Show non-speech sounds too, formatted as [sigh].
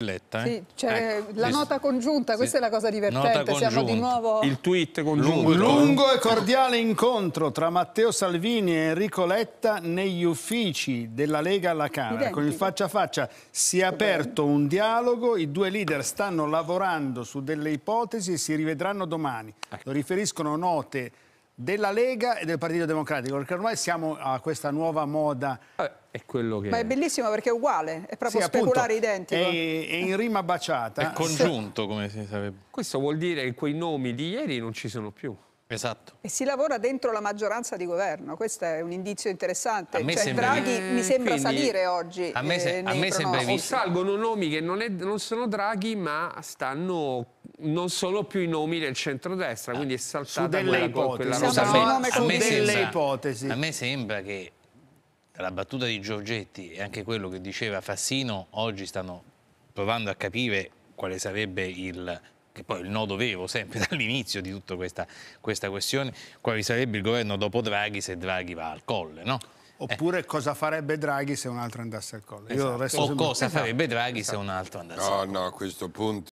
Letta, eh? sì, cioè, ecco. la nota congiunta, questa sì. è la cosa divertente, siamo di nuovo... Il tweet congiunto. Lungo e cordiale incontro tra Matteo Salvini e Enrico Letta negli uffici della Lega alla Camera. Identico. Con il faccia a faccia si è aperto un dialogo, i due leader stanno lavorando su delle ipotesi e si rivedranno domani. Ecco. Lo riferiscono note della Lega e del Partito Democratico, perché ormai siamo a questa nuova moda. Eh, è quello che... Ma è bellissimo perché è uguale, è proprio sì, speculare appunto, identico. È, è, in rima baciata. È congiunto, come si sarebbe. Questo vuol dire che quei nomi di ieri non ci sono più. Esatto. E si lavora dentro la maggioranza di governo, questo è un indizio interessante. Cioè, sembra... Draghi mi sembra Quindi, salire oggi. A me, se... eh, a me sembra visto. O salgono nomi che non, è, non sono Draghi ma stanno non sono più i nomi del centrodestra, quindi è ah, saltata su delle quella, ipotesi. quella roba. A me, a me sembra, ipotesi. A me sembra che la battuta di Giorgetti e anche quello che diceva Fassino oggi stanno provando a capire quale sarebbe il che poi il nodo vero sempre [laughs] dall'inizio di tutta questa, questa questione, quale sarebbe il governo dopo Draghi se Draghi va al colle, no? Eh. Oppure eh. cosa farebbe Draghi se un altro andasse al colle? Esatto. o cosa esatto. farebbe Draghi esatto. se un altro andasse no, al colle? No, no, a questo punto